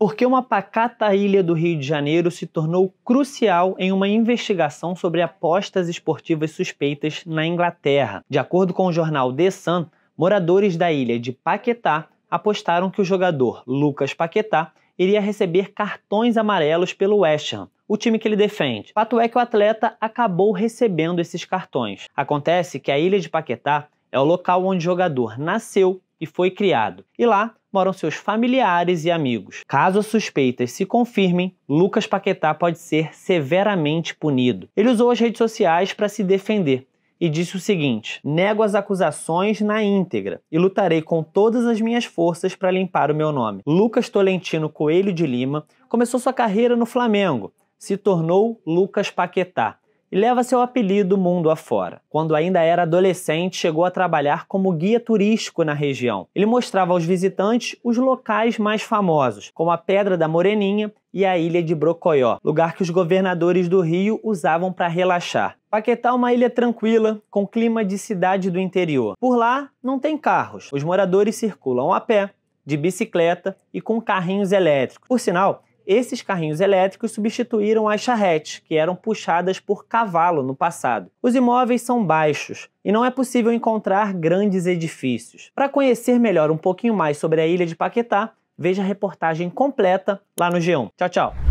porque uma pacata ilha do Rio de Janeiro se tornou crucial em uma investigação sobre apostas esportivas suspeitas na Inglaterra. De acordo com o jornal The Sun, moradores da ilha de Paquetá apostaram que o jogador Lucas Paquetá iria receber cartões amarelos pelo West Ham, o time que ele defende. Fato é que o atleta acabou recebendo esses cartões. Acontece que a ilha de Paquetá é o local onde o jogador nasceu e foi criado. E lá moram seus familiares e amigos. Caso as suspeitas se confirmem, Lucas Paquetá pode ser severamente punido. Ele usou as redes sociais para se defender e disse o seguinte: nego as acusações na íntegra e lutarei com todas as minhas forças para limpar o meu nome. Lucas Tolentino Coelho de Lima começou sua carreira no Flamengo, se tornou Lucas Paquetá e leva seu apelido mundo afora. Quando ainda era adolescente, chegou a trabalhar como guia turístico na região. Ele mostrava aos visitantes os locais mais famosos, como a Pedra da Moreninha e a Ilha de Brocoió, lugar que os governadores do Rio usavam para relaxar. Paquetá é uma ilha tranquila, com clima de cidade do interior. Por lá, não tem carros. Os moradores circulam a pé, de bicicleta e com carrinhos elétricos. Por sinal, esses carrinhos elétricos substituíram as charretes, que eram puxadas por cavalo no passado. Os imóveis são baixos e não é possível encontrar grandes edifícios. Para conhecer melhor um pouquinho mais sobre a ilha de Paquetá, veja a reportagem completa lá no G1. Tchau, tchau!